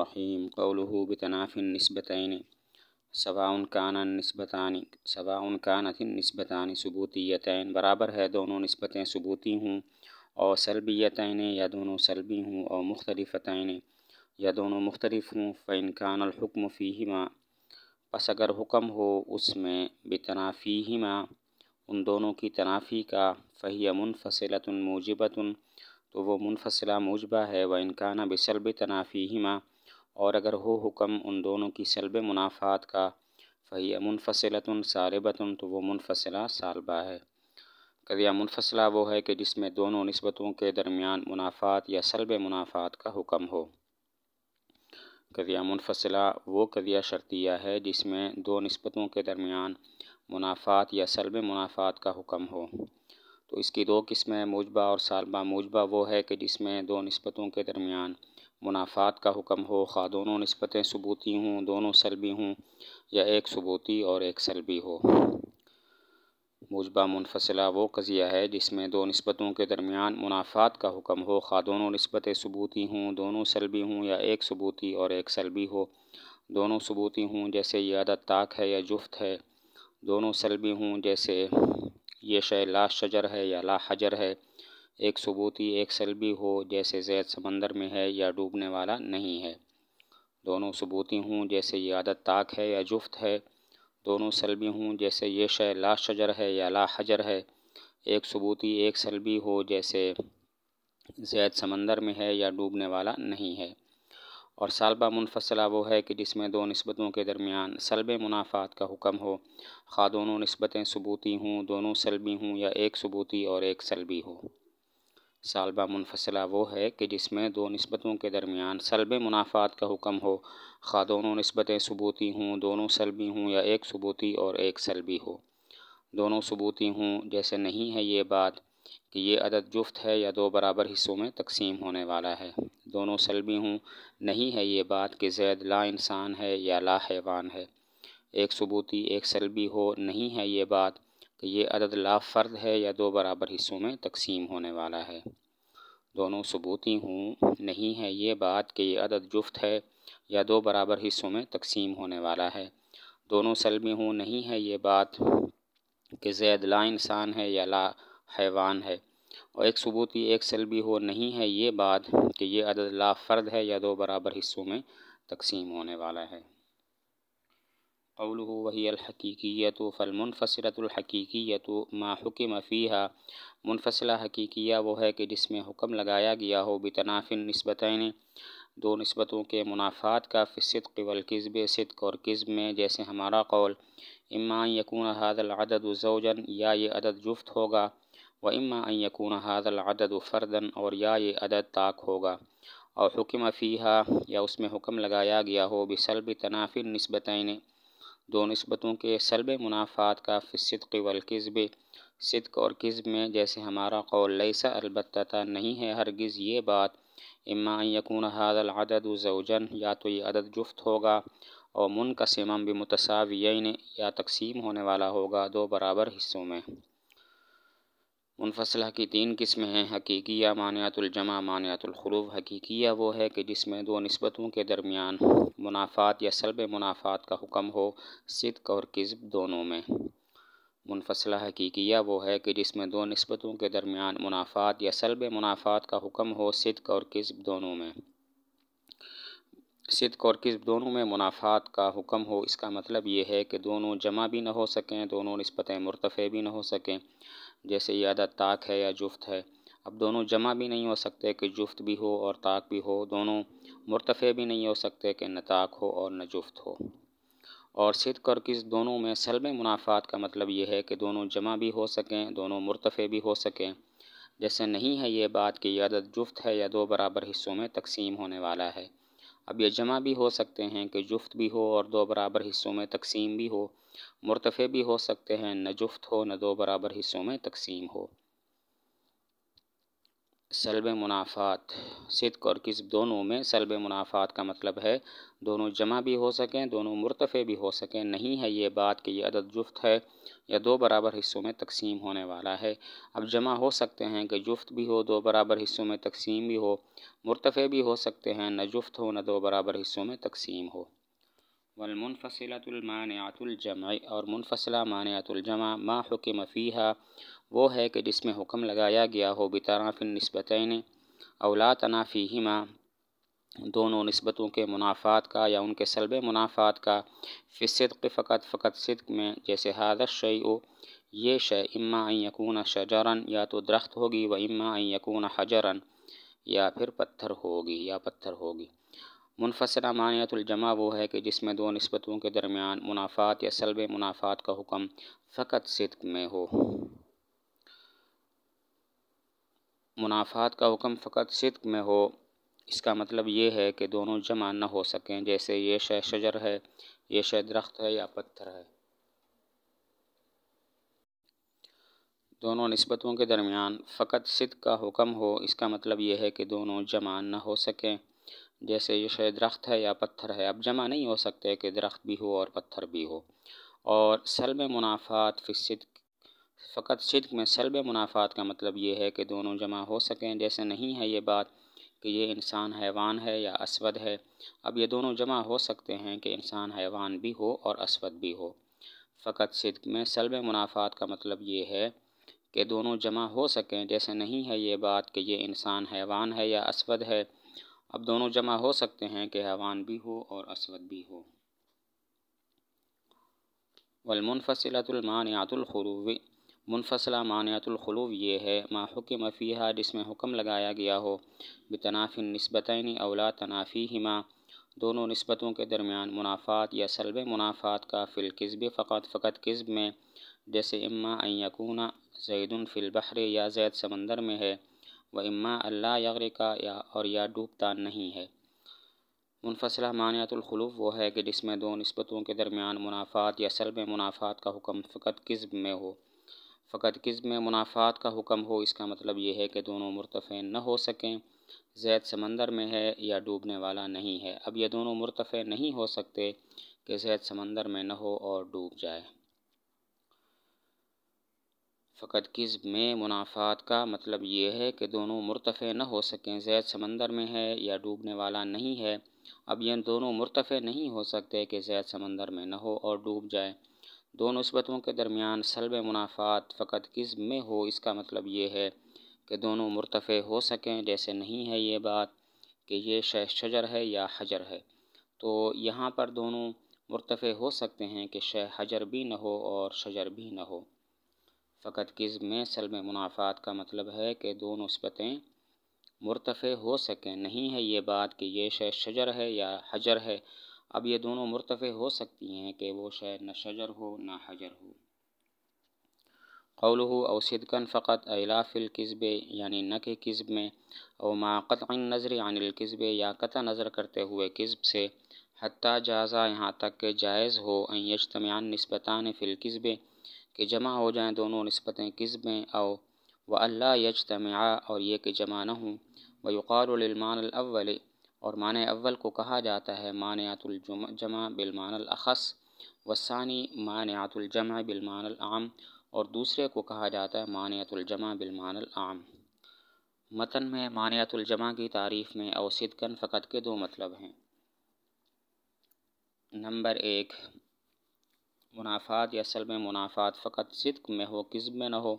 رحیم کو لہو بناف نسبتاً صواعن کان نسبتا صواء کانت نسبتانی ثبوتیتین برابر ہے دونوں نسبتیں ثبوتی ہوں او سلبیتین یا دونوں سلبی ہوں اور مختلفتین یا دونوں مختلف ہوں فینکان الحکم فی ماں بس اگر حکم ہو اس میں بتنافی ان دونوں کی تنافی کا فہیہ منفلۃََ الموجبۃََ تو وہ منفصلہ موجبہ ہے واقانہ بصل بنافی ہی اور اگر ہو حکم ان دونوں کی سلب منافعات کا فہی امن فصلۃن تو وہ منفصلہ سالبہ ہے قضیہ منفصلہ وہ ہے کہ جس میں دونوں نسبتوں کے درمیان منافعات یا سلب منافعات کا حکم ہو قضیہ منفصلہ وہ قضیہ شرطیہ ہے جس میں دو نسبتوں کے درمیان منافعات یا سلب منافعات کا حکم ہو تو اس کی دو قسمیں موجبہ اور سالبہ موجبہ وہ ہے کہ جس میں دو نسبتوں کے درمیان منافعات کا حکم ہو خواہ دونوں نسبتیں ثبوتی ہوں دونوں سلبی ہوں یا ایک ثبوتی اور ایک سلبی ہو موجبہ منفصلہ وہ قضیہ ہے جس میں دو نسبتوں کے درمیان منافعات کا حکم ہو خواہ دونوں نسبتیں ثبوتی ہوں دونوں سلبی ہوں یا ایک ثبوتی اور ایک سلبی ہو دونوں ثبوتی ہوں جیسے یادت طاق ہے یا جفت ہے دونوں سلبی ہوں جیسے یہ شے لا شجر ہے یا لا حجر ہے ایک ثبوتی ایک سلبی ہو جیسے زید سمندر میں ہے یا ڈوبنے والا نہیں ہے دونوں ثبوتی ہوں جیسے یہ عادت تاک ہے یا جفت ہے دونوں سلبی ہوں جیسے یہ شے لا شجر ہے یا لا حجر ہے ایک ثبوتی ایک سلبی ہو جیسے زید سمندر میں ہے یا ڈوبنے والا نہیں ہے اور سالبہ منفصلہ وہ ہے کہ جس میں دو نسبتوں کے درمیان سلب منافعات کا حکم ہو خواہ دونوں نسبتیں ثبوتی ہوں دونوں سلبی ہوں یا ایک ثبوتی اور ایک سلبی ہو سالبہ منفصلہ وہ ہے کہ جس میں دو نسبتوں کے درمیان سلب منافعات کا حکم ہو خواہ دونوں نسبتیں ثبوتی ہوں دونوں سلبی ہوں یا ایک ثبوتی اور ایک سلبی ہو دونوں ثبوتی ہوں جیسے نہیں ہے یہ بات کہ یہ عدد جفت ہے یا دو برابر حصوں میں تقسیم ہونے والا ہے دونوں سلمی ہوں نہیں ہے یہ بات کہ زید لا انسان ہے یا لا حیوان ہے ایک ثبوتی ایک سلبی ہو نہیں ہے یہ بات کہ یہ عدد لا فرد ہے یا دو برابر حصوں میں تقسیم ہونے والا ہے دونوں ثبوتی ہوں نہیں ہے یہ بات کہ یہ عدد جفت ہے یا دو برابر حصوں میں تقسیم ہونے والا ہے دونوں سلمی ہوں نہیں ہے یہ بات کہ زید لا انسان ہے یا لا حیوان ہے اور ایک ثبوت یہ ایک سلبی ہو نہیں ہے یہ بات کہ یہ عدد لا فرد ہے یا دو برابر حصوں میں تقسیم ہونے والا ہے اول الحقیقیت فالمنفصلت الحقیقیت ما حکم فیہا منفصلہ حقیقیہ وہ ہے کہ جس میں حکم لگایا گیا ہو بتناف نسبتین دو نسبتوں کے منافعات کا فی صدق والکذب صدق اور کذب میں جیسے ہمارا قول اما یکون هذا العدد زوجا یا یہ عدد جفت ہوگا و اما یقون حاضل العدد و فردن اور یا یہ عدد طاق ہوگا اور حکم فیحہ یا اس میں حکم لگایا گیا ہو بھی سلب نسبتین دو نسبتوں کے سلب منافعات کا فصدق قیول صدق اور قزم میں جیسے ہمارا قول لیسا البتہ نہیں ہے ہرگز یہ بات اما یقون حادل العدد زوجن یا تو یہ عدد جفت ہوگا اور منقسم بمتساویین بھی یا تقسیم ہونے والا ہوگا دو برابر حصوں میں منفصلہ کی تین قسمیں ہیں حقیقیہ مانعت الجمع مانعت القلوب حقیقیہ وہ ہے کہ جس میں دو نسبتوں کے درمیان منافعات یا سلب منافعات کا حکم ہو صدق اور کذب دونوں میں منفصلہ حقیقیہ وہ ہے کہ جس میں دو نسبتوں کے درمیان منافعات یا سلب منافعات کا حکم ہو صدق اور کذب دونوں میں صدق اور کذب دونوں میں منافعات کا حکم ہو اس کا مطلب یہ ہے کہ دونوں جمع بھی نہ ہو سکیں دونوں نسبتیں مرتفع بھی نہ ہو سکیں جیسے یہ عدد طاق ہے یا جفت ہے اب دونوں جمع بھی نہیں ہو سکتے کہ جفت بھی ہو اور طاق بھی ہو دونوں مرتفع بھی نہیں ہو سکتے کہ نہ طاق ہو اور نہ جفت ہو اور صدق اور کس دونوں میں سلم منافعات کا مطلب یہ ہے کہ دونوں جمع بھی ہو سکیں دونوں مرتفع بھی ہو سکیں جیسے نہیں ہے یہ بات کہ یہ عدد جفت ہے یا دو برابر حصوں میں تقسیم ہونے والا ہے اب یہ جمع بھی ہو سکتے ہیں کہ جفت بھی ہو اور دو برابر حصوں میں تقسیم بھی ہو مرتفع بھی ہو سکتے ہیں نہ جفت ہو نہ دو برابر حصوں میں تقسیم ہو سلب منافعات صدق اور کسب دونوں میں سلب منافعات کا مطلب ہے دونوں جمع بھی ہو سکیں دونوں مرتفع بھی ہو سکیں نہیں ہے یہ بات کہ یہ عدد جفت ہے یا دو برابر حصوں میں تقسیم ہونے والا ہے اب جمع ہو سکتے ہیں کہ جفت بھی ہو دو برابر حصوں میں تقسیم بھی ہو مرتفع بھی ہو سکتے ہیں نہ جفت ہو نہ دو برابر حصوں میں تقسیم ہو ون فصلات المانعت الجمع اور منفصلہ معنیت الجمع ما حکم فیہا وہ ہے کہ جس میں حکم لگایا گیا ہو بطرف نسبتین اولا طنافیما دونوں نسبتوں کے منافعات کا یا ان کے سلب منافعات کا فصدق فقط فقط صدق میں جیسے حادث شعیع او یہ شے اماں یقون شجرن یا تو درخت ہوگی و اماں یقون حجرن یا پھر پتھر ہوگی یا پتھر ہوگی منفصلہ معنیت الجمع وہ ہے کہ جس میں دو نسبتوں کے درمیان منافعات یا سلب منافعات کا حکم فقط صدق میں ہو منافعات کا حکم فقط صدق میں ہو اس کا مطلب یہ ہے کہ دونوں جمع نہ ہو سکیں جیسے یہ شہ شجر ہے یہ درخت ہے یا پتھر ہے دونوں نسبتوں کے درمیان فقط صدق کا حکم ہو اس کا مطلب یہ ہے کہ دونوں جمع نہ ہو سکیں جیسے یہ شہ درخت ہے یا پتھر ہے اب جمع نہیں ہو سکتے کہ درخت بھی ہو اور پتھر بھی ہو اور سلم منافعات فی صدق فقط صدق میں سلب منافعات کا مطلب یہ ہے کہ دونوں جمع ہو سکیں جیسے نہیں ہے یہ بات کہ یہ انسان حیوان ہے یا اسود ہے اب یہ دونوں جمع ہو سکتے ہیں کہ انسان حیوان بھی ہو اور اسود بھی ہو فقط صدق میں سلب منافعات کا مطلب یہ ہے کہ دونوں جمع ہو سکیں جیسے نہیں ہے یہ بات کہ یہ انسان حیوان ہے یا اسود ہے اب دونوں جمع ہو سکتے ہیں کہ حیوان بھی ہو اور اسود بھی ہو والمنفصلت المانعت الخروج منفصلہ معنیت الخلوب یہ ہے ما حکم فیہا جس میں حکم لگایا گیا ہو بتنافی نسبتین اولا تنافی ہما دونوں نسبتوں کے درمیان منافات یا سلب منافعات کا فی القذب فقط فقط قذب میں جیسے اما ان یکون زید فی البحر یا زید سمندر میں ہے و اما اللہ یغر کا یا اور یا ڈوبتا نہیں ہے منفصلہ معنیت الخلوف وہ ہے کہ جس میں دو نسبتوں کے درمیان منافات یا سلب منافعات کا حکم فقط قذب میں ہو فقط قزم میں منافعات کا حکم ہو اس کا مطلب یہ ہے کہ دونوں مرتفع مطلب نہ ہو سکیں زید سمندر میں ہے یا ڈوبنے والا نہیں ہے اب یہ دونوں مرتفع نہیں ہو سکتے کہ زید سمندر میں نہ ہو اور ڈوب جائے فقط کذب میں منافعات کا مطلب یہ ہے کہ دونوں مرتفع نہ ہو سکیں زید سمندر میں ہے یا ڈوبنے والا نہیں ہے اب یہ دونوں مرتفع نہیں ہو سکتے کہ زید سمندر میں نہ ہو اور ڈوب جائے دو نسبتوں کے درمیان سلب منافعات فقط کس میں ہو اس کا مطلب یہ ہے کہ دونوں مرتفع ہو سکیں جیسے نہیں ہے یہ بات کہ یہ شہ شجر ہے یا حجر ہے تو یہاں پر دونوں مرتفع ہو سکتے ہیں کہ شہ حجر بھی نہ ہو اور شجر بھی نہ ہو فقط کس میں سلب منافعات کا مطلب ہے کہ دو نسبتیں مرتفع ہو سکیں نہیں ہے یہ بات کہ یہ شہ شجر ہے یا حجر ہے اب یہ دونوں مرتفع ہو سکتی ہیں کہ وہ نہ شجر ہو نہ حجر ہو قلحو او صدقن فقط یعنی کہ قصب یعنی او ما قطع نظر عن القصب یا قطع نظر کرتے ہوئے قصب سے حتیٰ جازا یہاں تک کہ جائز ہو ان یجتمعان نسبتان فی القصب کہ جمع ہو جائیں دونوں نسبتیں میں او و اللہ یجت اور یہ کہ جمع نہ ہوں وہ للمان الاول اور معنی اول کو کہا جاتا ہے مانعت الجمع جمع الاخص المان وسانی مانعت الجمع بالمان العام اور دوسرے کو کہا جاتا ہے مانعت الجمع بالمان العام متن میں مانعت الجمع کی تعریف میں اوسط کن فقط کے دو مطلب ہیں نمبر ایک منافعات یا سلب منافعات فقط صدق میں ہو قزب میں نہ ہو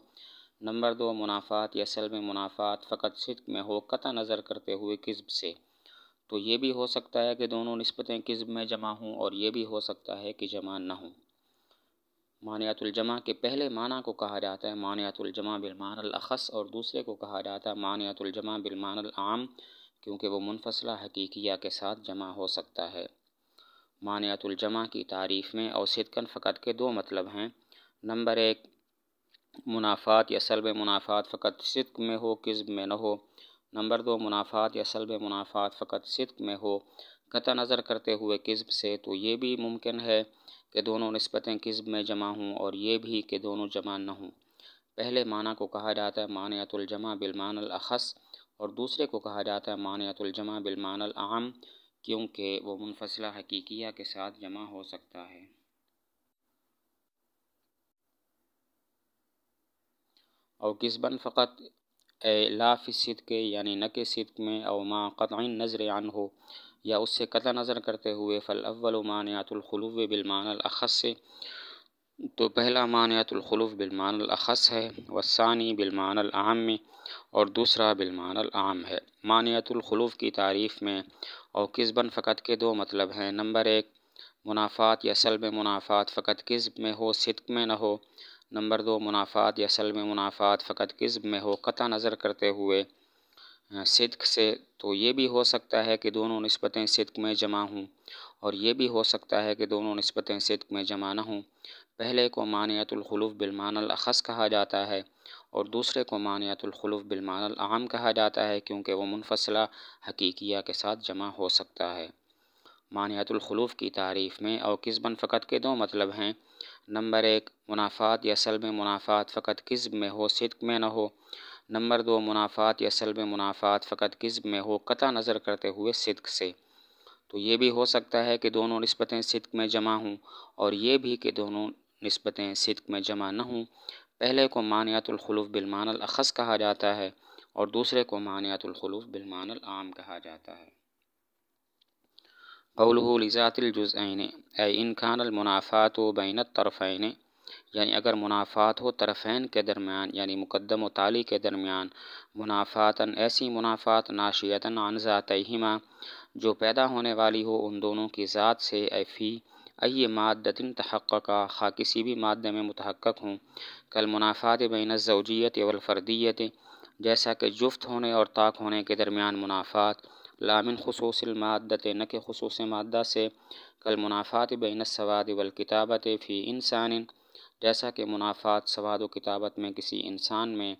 نمبر دو منافعات یا سلب منافعات فقط صدق میں ہو قطع نظر کرتے ہوئے قزب سے تو یہ بھی ہو سکتا ہے کہ دونوں نسبتیں قزم میں جمع ہوں اور یہ بھی ہو سکتا ہے کہ جمع نہ ہوں مانیات الجمع کے پہلے معنی کو کہا جاتا ہے مانیات الجمع بالمان الاخص اور دوسرے کو کہا جاتا ہے مانیات الجمع بالمان العام کیونکہ وہ منفصلہ حقیقیہ کے ساتھ جمع ہو سکتا ہے مانیات الجمع کی تعریف میں اور صدقن فقط کے دو مطلب ہیں نمبر ایک منافعات یا سلب منافات منافعات فقط صدق میں ہو قزم میں نہ ہو نمبر دو منافعات یا سلب منافعات فقط صدق میں ہو قطع نظر کرتے ہوئے قذب سے تو یہ بھی ممکن ہے کہ دونوں نسبتیں قذب میں جمع ہوں اور یہ بھی کہ دونوں جمع نہ ہوں پہلے معنی کو کہا جاتا ہے معنیت الجمع بالمان الاخص اور دوسرے کو کہا جاتا ہے معنیت الجمع بالمان العام کیونکہ وہ منفصلہ حقیقیہ کے ساتھ جمع ہو سکتا ہے اور قسباً فقط اےلافِ صدق یعنی نق صدق میں او ما قطع نظر عن ہو یا اس سے قطع نظر کرتے ہوئے فالاول مانعت الخلوف بالمعنی الاخص سے تو پہلا مانیات الخلوف بالمعنی الاخص ہے والثانی بالمعنی العام میں اور دوسرا بالمعنی العام ہے مانیات الخلوف کی تعریف میں اور قسم فقط کے دو مطلب ہیں نمبر ایک منافعات یا سلب منافعات فقط کسم میں ہو صدق میں نہ ہو نمبر دو منافعات یا سلم منافعات فقط قذب میں ہو قطع نظر کرتے ہوئے صدق سے تو یہ بھی ہو سکتا ہے کہ دونوں نسبتیں صدق میں جمع ہوں اور یہ بھی ہو سکتا ہے کہ دونوں نسبتیں صدق میں جمع نہ ہوں پہلے کو مانعت الخلوف بالمان الاخص کہا جاتا ہے اور دوسرے کو مانعت الخلوف بالمان العام کہا جاتا ہے کیونکہ وہ منفصلہ حقیقیہ کے ساتھ جمع ہو سکتا ہے مانعت الخلوف کی تعریف میں اور بن فقط کے دو مطلب ہیں نمبر ایک منافعات یا سلب منافعات فقط قذب میں ہو صدق میں نہ ہو نمبر دو منافعات یا سلب منافعات فقط قذب میں ہو قطع نظر کرتے ہوئے صدق سے تو یہ بھی ہو سکتا ہے کہ دونوں نسبتیں صدق میں جمع ہوں اور یہ بھی کہ دونوں نسبتیں صدق میں جمع نہ ہوں پہلے کو مانیات الخلوف بالمان الاخص کہا جاتا ہے اور دوسرے کو مانیات الخلوف بالمان العام کہا جاتا ہے قوله لذات الجزئین اے ان کان المنافات و بین الطرفین یعنی اگر منافعات ہو طرفین کے درمیان یعنی مقدم و تالی کے درمیان منافع ایسی منافعات ناشیتا عن ذاتیہما جو پیدا ہونے والی ہو ان دونوں کی ذات سے ایفی اہی معدتن تحق خواہ خا کسی بھی مادے میں متحقق ہوں کل منافعات بین الزوجیت والفردیت جیسا کہ جفت ہونے اور طاق ہونے کے درمیان منافعات لامن خصوص المادت خصوص مادہ سے کل منافعات بین سواد و الکتابت فی انسان جیسا کہ منافعات سواد و کتابت میں کسی انسان میں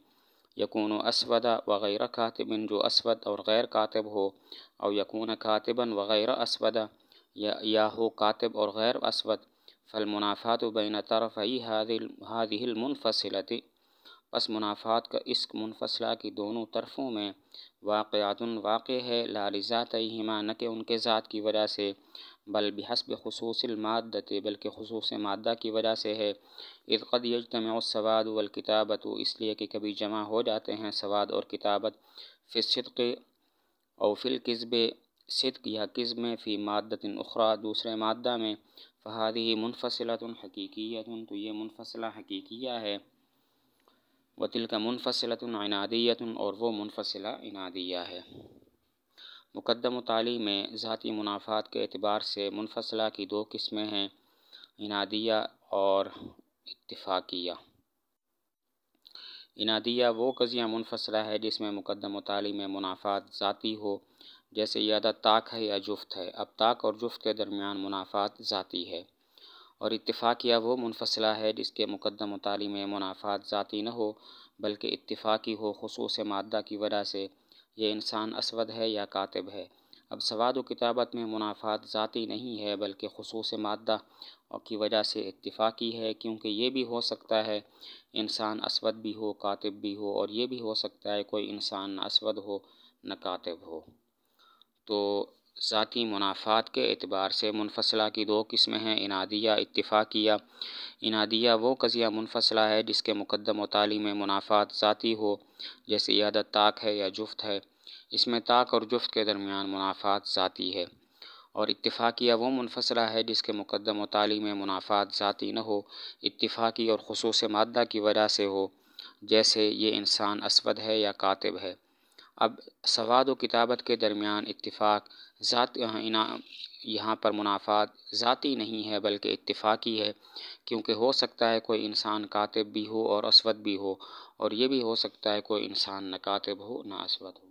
یکون و اسودہ وغیرہ کاتبن جو اسود اور غیر کاتب ہو اور یقون کاتباً وغیرہ اسودہ یا ہو کاتب اور غیر اسود فل منافعات و ہی حاضل حادل پس منافعات کا عشق منفصلہ کی دونوں طرفوں میں واقعات واقع ہے لال ذاتۂ ہیما نہ کہ ان کے ذات کی وجہ سے بل بحسب خصوص المادت بلکہ خصوص مادہ کی وجہ سے ہے عرقد قد یجتمع السواد والکتابت اس لیے کہ کبھی جمع ہو جاتے ہیں سواد اور کتابت فی او فی القذب صدق یا میں فی مادت اخری دوسرے مادہ میں فہادی تو یہ منفصلہ حقیقیہ ہے وطل کا منفصلۃ عنادیت اور وہ منفصلہ عنادیہ ہے مقدم تعلیم میں ذاتی منافعات کے اعتبار سے منفصلہ کی دو قسمیں ہیں انادیہ اور اتفاقیہ انادیہ وہ قضیہ منفصلہ ہے جس میں مقدم تعلیم میں منافعات ذاتی ہو جیسے یادہ طاق ہے یا جفت ہے اب تاک اور جفت کے درمیان منافعات ذاتی ہے اور اتفاقیہ وہ منفصلہ ہے جس کے مقدم مطالعے میں منافعات ذاتی نہ ہو بلکہ اتفاقی ہو خصوص مادہ کی وجہ سے یہ انسان اسود ہے یا کاتب ہے اب سواد و کتابت میں منافعات ذاتی نہیں ہے بلکہ خصوص مادہ کی وجہ سے اتفاقی ہے کیونکہ یہ بھی ہو سکتا ہے انسان اسود بھی ہو کاتب بھی ہو اور یہ بھی ہو سکتا ہے کوئی انسان نہ اسود ہو نہ کاتب ہو تو ذاتی منافعات کے اعتبار سے منفصلہ کی دو قسمیں ہیں انادیہ اتفاقیہ انادیہ وہ قضیہ منفصلہ ہے جس کے مقدم وطالی میں منافعات ذاتی ہو جیسے عادت طاق ہے یا جفت ہے اس میں طاق اور جفت کے درمیان منافعات ذاتی ہے اور اتفاقیہ وہ منفصلہ ہے جس کے مقدم وطالی میں منافعات ذاتی نہ ہو اتفاقی اور خصوص مادہ کی وجہ سے ہو جیسے یہ انسان اسود ہے یا کاتب ہے اب سواد و کتابت کے درمیان اتفاق ذات یہاں پر منافعات ذاتی نہیں ہے بلکہ اتفاقی ہے کیونکہ ہو سکتا ہے کوئی انسان کاتب بھی ہو اور اسود بھی ہو اور یہ بھی ہو سکتا ہے کوئی انسان نہ کاتب ہو نہ اسود ہو